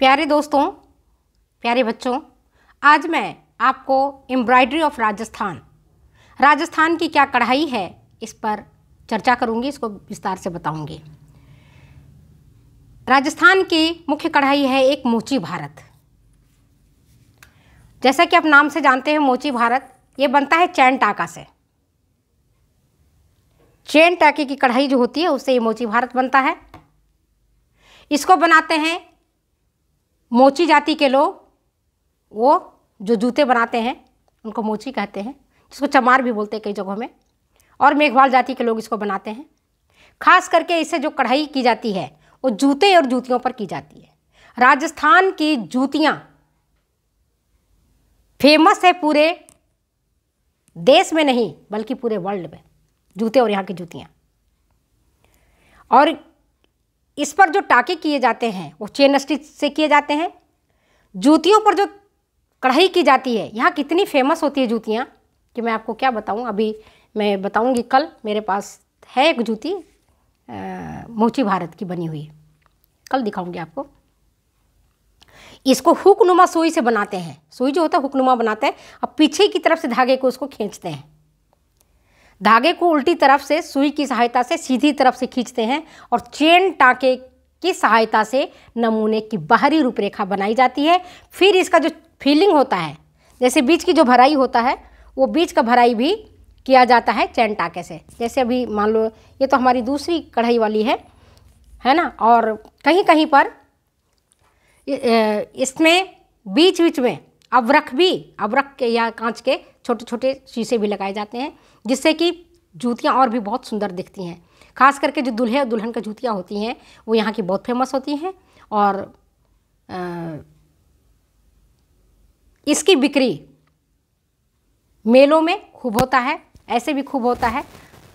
प्यारे दोस्तों प्यारे बच्चों आज मैं आपको एम्ब्रॉयडरी ऑफ राजस्थान राजस्थान की क्या कढ़ाई है इस पर चर्चा करूंगी इसको विस्तार से बताऊंगी राजस्थान की मुख्य कढ़ाई है एक मोची भारत जैसा कि आप नाम से जानते हैं मोची भारत ये बनता है चैन टाका से चैन टाके की कढ़ाई जो होती है उससे ये मोची भारत बनता है इसको बनाते हैं मोची जाति के लोग वो जो जूते बनाते हैं उनको मोची कहते हैं जिसको चमार भी बोलते हैं कई जगहों में और मेघवाल जाति के लोग इसको बनाते हैं खास करके इसे जो कढ़ाई की जाती है वो जूते और जूतियों पर की जाती है राजस्थान की जूतियाँ फेमस है पूरे देश में नहीं बल्कि पूरे वर्ल्ड में जूते और यहाँ की जूतियाँ और इस पर जो टाके किए जाते हैं वो चेन स्टिच से किए जाते हैं जूतियों पर जो कढ़ाई की जाती है यहाँ कितनी फेमस होती है जूतियाँ कि मैं आपको क्या बताऊँ अभी मैं बताऊँगी कल मेरे पास है एक जूती मोची भारत की बनी हुई कल दिखाऊँगी आपको इसको हुक नुमा सुई से बनाते हैं सुई जो होता है हुक नुमा बनाते हैं और पीछे की तरफ से धागे को उसको खींचते हैं धागे को उल्टी तरफ से सुई की सहायता से सीधी तरफ से खींचते हैं और चेन टाँके की सहायता से नमूने की बाहरी रूपरेखा बनाई जाती है फिर इसका जो फीलिंग होता है जैसे बीज की जो भराई होता है वो बीज का भराई भी किया जाता है चैन टाके से जैसे अभी मान लो ये तो हमारी दूसरी कढ़ाई वाली है है ना और कहीं कहीं पर इसमें बीच बीच में अवरख भी अवरख के या कांच के छोटे छोटे शीशे भी लगाए जाते हैं जिससे कि जूतियाँ और भी बहुत सुंदर दिखती हैं खास करके जो दुल्हे और दुल्हन का जूतियाँ होती हैं वो यहाँ की बहुत फेमस होती हैं और आ, इसकी बिक्री मेलों में खूब होता है ऐसे भी खूब होता है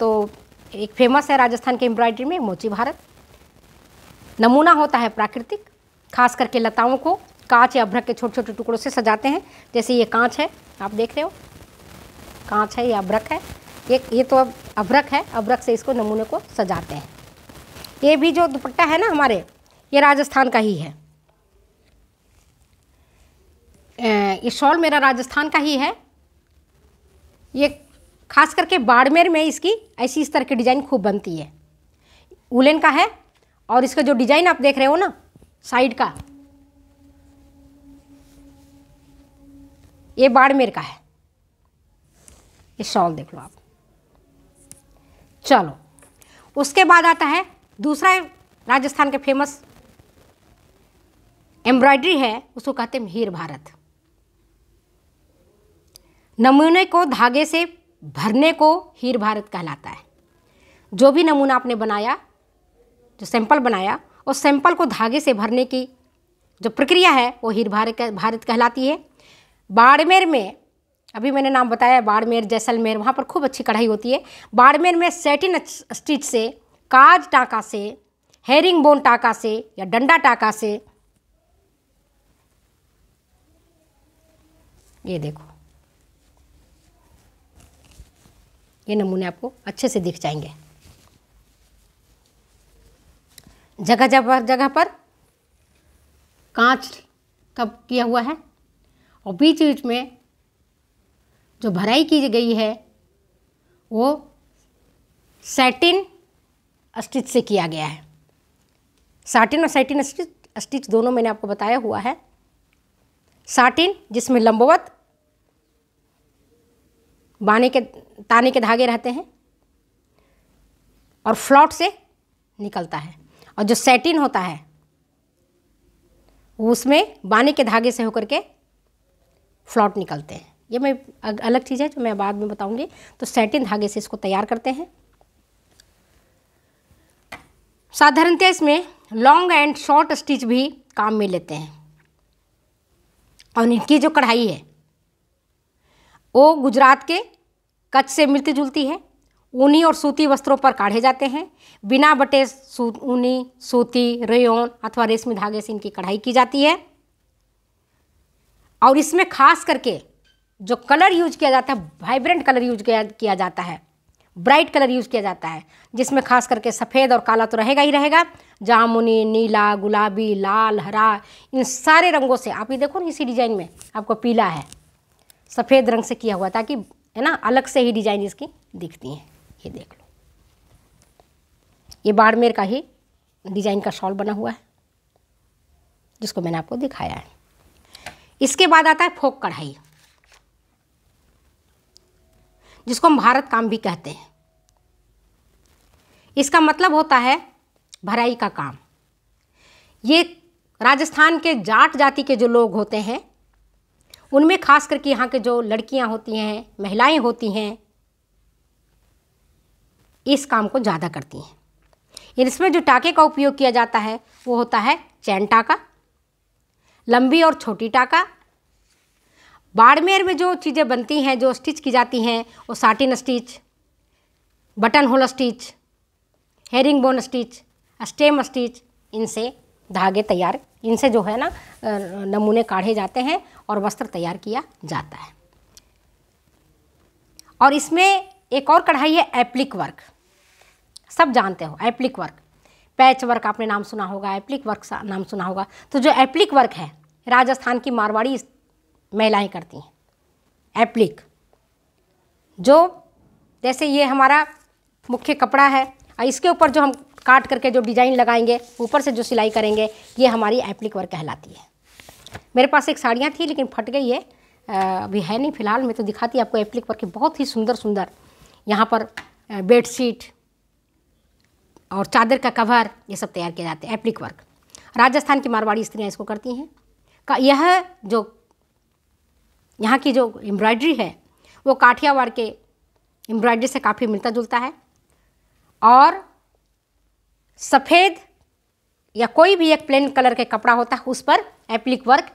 तो एक फेमस है राजस्थान के एम्ब्रॉयडरी में मोची भारत नमूना होता है प्राकृतिक खास करके लताओं को कांच या अभ्रक के छोटे छोटे टुकड़ों से सजाते हैं जैसे ये कांच है आप देख रहे हो कांच है या अभ्रक है ये ये तो अब अभ्रक है अभ्रक से इसको नमूने को सजाते हैं ये भी जो दुपट्टा है ना हमारे ये राजस्थान का ही है ये शॉल मेरा राजस्थान का ही है ये खास करके बाड़मेर में इसकी ऐसी इस तरह की डिज़ाइन खूब बनती है उलेन का है और इसका जो डिज़ाइन आप देख रहे हो ना साइड का ये बाड़मेर का है ये शॉल देख लो आप चलो उसके बाद आता है दूसरा राजस्थान के फेमस एम्ब्रॉयडरी है उसको कहते हैं हीर भारत नमूने को धागे से भरने को हीर भारत कहलाता है जो भी नमूना आपने बनाया जो सैंपल बनाया उस सैंपल को धागे से भरने की जो प्रक्रिया है वो हीर भारत भारत कहलाती है बाड़मेर में अभी मैंने नाम बताया बाड़मेर जैसलमेर वहाँ पर खूब अच्छी कढ़ाई होती है बाड़मेर में सेटिन स्टिच से काज टाका से हेरिंग बोन टाका से या डंडा टाका से ये देखो ये नमूने आपको अच्छे से दिख जाएंगे जगह जगह जगह पर कांच का किया हुआ है और बीच बीच में जो तो भराई की गई है वो सैटिन स्टिच से किया गया है साटिन और सैटिन स्टिच स्टिच दोनों मैंने आपको बताया हुआ है साटिन जिसमें लंबवत बाने के ताने के धागे रहते हैं और फ्लॉट से निकलता है और जो सैटिन होता है उसमें बाने के धागे से होकर के फ्लॉट निकलते हैं ये मैं अलग चीज़ है जो मैं बाद में बताऊँगी तो सैटिन धागे से इसको तैयार करते हैं साधारणतः इसमें लॉन्ग एंड शॉर्ट स्टिच भी काम में लेते हैं और इनकी जो कढ़ाई है वो गुजरात के कच्छ से मिलती जुलती है ऊनी और सूती वस्त्रों पर काढ़े जाते हैं बिना बटे सू ऊनी सूती रेयन अथवा रेशमी धागे से इनकी कढ़ाई की जाती है और इसमें खास करके जो कलर यूज किया जाता है वाइब्रेंट कलर यूज किया जाता है ब्राइट कलर यूज़ किया जाता है जिसमें खास करके सफ़ेद और काला तो रहेगा ही रहेगा जामुनी नीला गुलाबी लाल हरा इन सारे रंगों से आप ये देखो ना इसी डिज़ाइन में आपको पीला है सफ़ेद रंग से किया हुआ ताकि है ना अलग से ही डिज़ाइन इसकी दिखती हैं ये देख लो ये बाड़मेर का ही डिज़ाइन का शॉल बना हुआ है जिसको मैंने आपको दिखाया है इसके बाद आता है फोक कढ़ाई जिसको हम भारत काम भी कहते हैं इसका मतलब होता है भराई का काम ये राजस्थान के जाट जाति के जो लोग होते हैं उनमें खास करके यहाँ के जो लड़कियाँ होती हैं महिलाएं होती हैं इस काम को ज़्यादा करती हैं इसमें जो टाके का उपयोग किया जाता है वो होता है चैन टाका लंबी और छोटी टाका बाड़मेर में जो चीज़ें बनती हैं जो स्टिच की जाती हैं वो satin stitch buttonhole stitch herringbone stitch stem stitch इनसे धागे तैयार इनसे जो है ना नमूने काढ़े जाते हैं और वस्त्र तैयार किया जाता है और इसमें एक और कढ़ाई है एप्लिक वर्क सब जानते हो एप्लिक वर्क पैच वर्क आपने नाम सुना होगा एप्लिक वर्क नाम सुना होगा तो जो एप्लिक वर्क है राजस्थान की मारवाड़ी महिलाएं करती हैं एप्लिक जो जैसे ये हमारा मुख्य कपड़ा है और इसके ऊपर जो हम काट करके जो डिज़ाइन लगाएंगे ऊपर से जो सिलाई करेंगे ये हमारी एप्लिक वर्क कहलाती है मेरे पास एक साड़ियाँ थी लेकिन फट गई है अभी है नहीं फ़िलहाल मैं तो दिखाती आपको एप्लिक वर्क बहुत ही सुंदर सुंदर यहाँ पर शीट और चादर का कवर ये सब तैयार किए जाते हैं एप्लिक वर्क राजस्थान की मारवाड़ी स्त्रियाँ इसको करती हैं का यह जो यहाँ की जो एम्ब्रॉयड्री है वो काठियावाड़ के एम्ब्रॉयड्री से काफ़ी मिलता जुलता है और सफ़ेद या कोई भी एक प्लेन कलर के कपड़ा होता है उस पर एप्लिक वर्क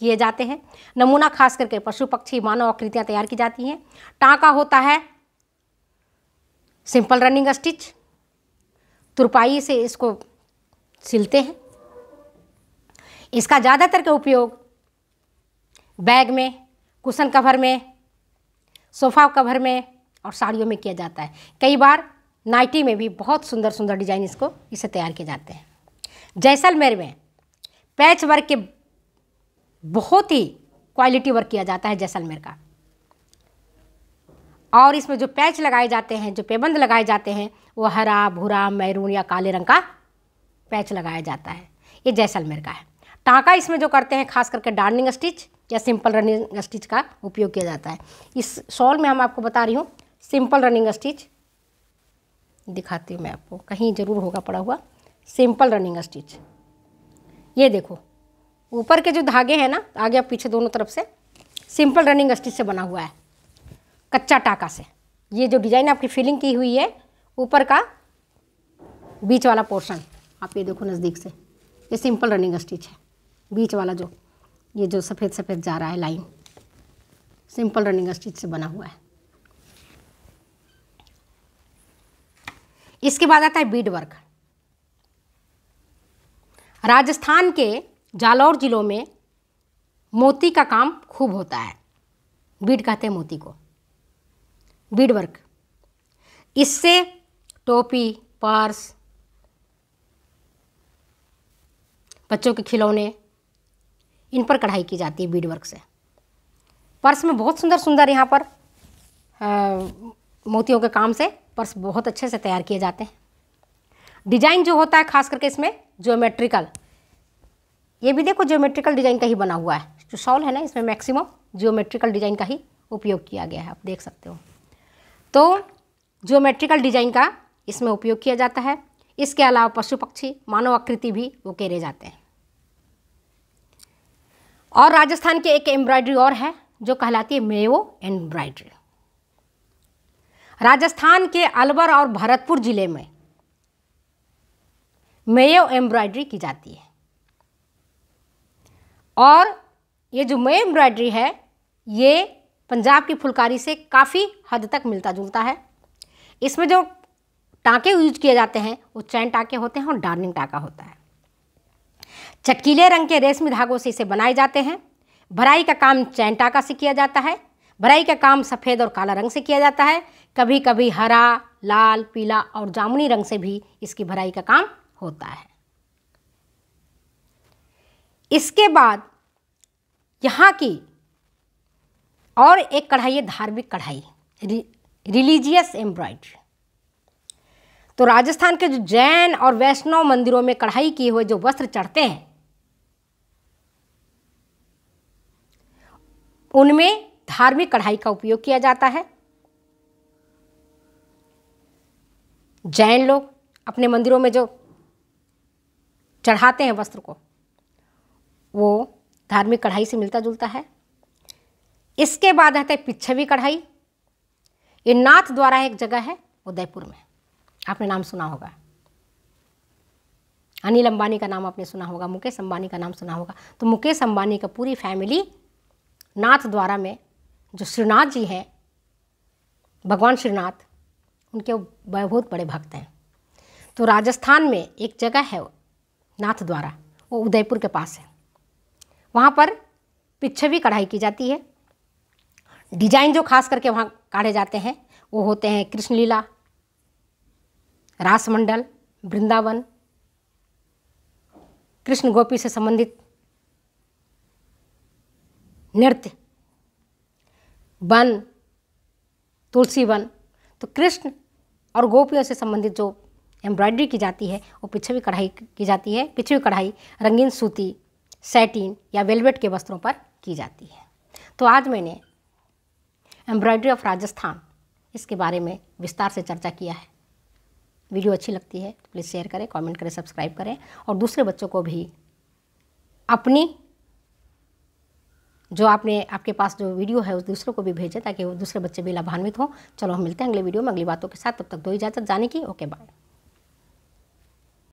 किए जाते हैं नमूना खास करके पशु पक्षी मानव आकृतियाँ तैयार की जाती हैं टाँका होता है सिंपल रनिंग स्टिच तुरपाई से इसको सिलते हैं इसका ज़्यादातर का उपयोग बैग में कुशन कवर में सोफ़ा कवर में और साड़ियों में किया जाता है कई बार नाइटी में भी बहुत सुंदर सुंदर डिजाइन इसको इसे तैयार किए जाते हैं जैसलमेर में पैच वर्क के बहुत ही क्वालिटी वर्क किया जाता है जैसलमेर का और इसमें जो पैच लगाए जाते हैं जो पेबंद लगाए जाते हैं वो हरा भूरा मैरून या काले रंग का पैच लगाया जाता है ये जैसलमेर का है टाँका इसमें जो करते हैं खास करके डार्निंग स्टिच या सिंपल रनिंग स्टिच का उपयोग किया जाता है इस शॉल में हम आपको बता रही हूँ सिंपल रनिंग स्टिच दिखाती हूँ मैं आपको कहीं ज़रूर होगा पड़ा हुआ सिंपल रनिंग स्टिच ये देखो ऊपर के जो धागे हैं ना आगे और पीछे दोनों तरफ से सिंपल रनिंग स्टिच से बना हुआ है कच्चा टाका से ये जो डिज़ाइन आपकी फिलिंग की हुई है ऊपर का बीच वाला पोर्शन आप ये देखो नज़दीक से ये सिंपल रनिंग स्टिच है बीच वाला जो ये जो सफ़ेद सफ़ेद जा रहा है लाइन सिंपल रनिंग स्टिच से बना हुआ है इसके बाद आता है बीड वर्क राजस्थान के जालौर जिलों में मोती का काम खूब होता है बीड कहते हैं मोती को बीड वर्क इससे टोपी पर्स बच्चों के खिलौने इन पर कढ़ाई की जाती है बीड वर्क से पर्स में बहुत सुंदर सुंदर यहाँ पर मोतियों के काम से पर्स बहुत अच्छे से तैयार किए जाते हैं डिजाइन जो होता है खास करके इसमें ज्योमेट्रिकल ये भी देखो ज्योमेट्रिकल डिजाइन का ही बना हुआ है जो शॉल है ना इसमें मैक्सिमम ज्योमेट्रिकल डिजाइन का ही उपयोग किया गया है आप देख सकते हो तो ज्योमेट्रिकल डिजाइन का इसमें उपयोग किया जाता है इसके अलावा पशु पक्षी मानव आकृति भी वो केरे जाते हैं और राजस्थान के एक एम्ब्रॉयडरी और है जो कहलाती है मेवो एम्ब्रॉयडरी राजस्थान के अलवर और भरतपुर जिले में मेयो एम्ब्रॉयडरी की जाती है और ये जो मेयो एम्ब्रॉयडरी है ये पंजाब की फुलकारी से काफ़ी हद तक मिलता जुलता है इसमें जो टाँके यूज किए जाते हैं वो चैन टाँके होते हैं और डार्निंग टाँका होता है चटकीले रंग के रेशमी धागों से इसे बनाए जाते हैं भराई का काम चैन टाका से किया जाता है भराई का काम सफ़ेद और काला रंग से किया जाता है कभी कभी हरा लाल पीला और जामुनी रंग से भी इसकी भराई का काम होता है इसके बाद यहाँ की और एक कढ़ाई है धार्मिक कढ़ाई रिलीजियस एम्ब्रॉयड्री तो राजस्थान के जो जैन और वैष्णव मंदिरों में कढ़ाई किए हुए जो वस्त्र चढ़ते हैं उनमें धार्मिक कढ़ाई का उपयोग किया जाता है जैन लोग अपने मंदिरों में जो चढ़ाते हैं वस्त्र को वो धार्मिक कढ़ाई से मिलता जुलता है इसके बाद आता है पिछवी कढ़ाई ये नाथ द्वारा एक जगह है उदयपुर में आपने नाम सुना होगा अनिल अंबानी का नाम आपने सुना होगा मुकेश अंबानी का नाम सुना होगा तो मुकेश अंबानी का पूरी फैमिली नाथ द्वारा में जो श्रीनाथ जी हैं भगवान श्रीनाथ उनके बहुत बड़े भक्त हैं तो राजस्थान में एक जगह है नाथ द्वारा वो उदयपुर के पास है वहाँ पर पिछवी कढ़ाई की जाती है डिजाइन जो खास करके वहाँ काढ़े जाते हैं वो होते हैं कृष्ण लीला रासमंडल वृंदावन कृष्ण गोपी से संबंधित नृत्य वन तुलसी वन तो कृष्ण और गोपियों से संबंधित जो एम्ब्रॉयडरी की जाती है वो भी कढ़ाई की जाती है भी कढ़ाई रंगीन सूती सैटिन या वेलवेट के वस्त्रों पर की जाती है तो आज मैंने एम्ब्रॉयडरी ऑफ राजस्थान इसके बारे में विस्तार से चर्चा किया है वीडियो अच्छी लगती है तो प्लीज़ शेयर करें कमेंट करें सब्सक्राइब करें और दूसरे बच्चों को भी अपनी जो आपने आपके पास जो वीडियो है उस दूसरों को भी भेजें ताकि वो दूसरे बच्चे भी लाभान्वित हों चलो हम मिलते हैं अगले वीडियो में अगली बातों के साथ तब तक दो इजाज़त जाने की ओके बाय